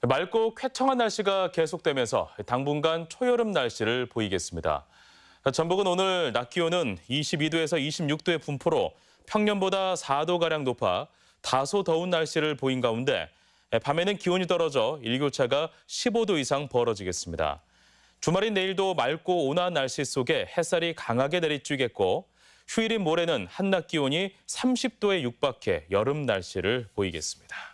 맑고 쾌청한 날씨가 계속되면서 당분간 초여름 날씨를 보이겠습니다. 전북은 오늘 낮 기온은 22도에서 26도의 분포로 평년보다 4도가량 높아 다소 더운 날씨를 보인 가운데 밤에는 기온이 떨어져 일교차가 15도 이상 벌어지겠습니다. 주말인 내일도 맑고 온화한 날씨 속에 햇살이 강하게 내리쬐겠고 휴일인 모레는 한낮 기온이 30도에 육박해 여름 날씨를 보이겠습니다.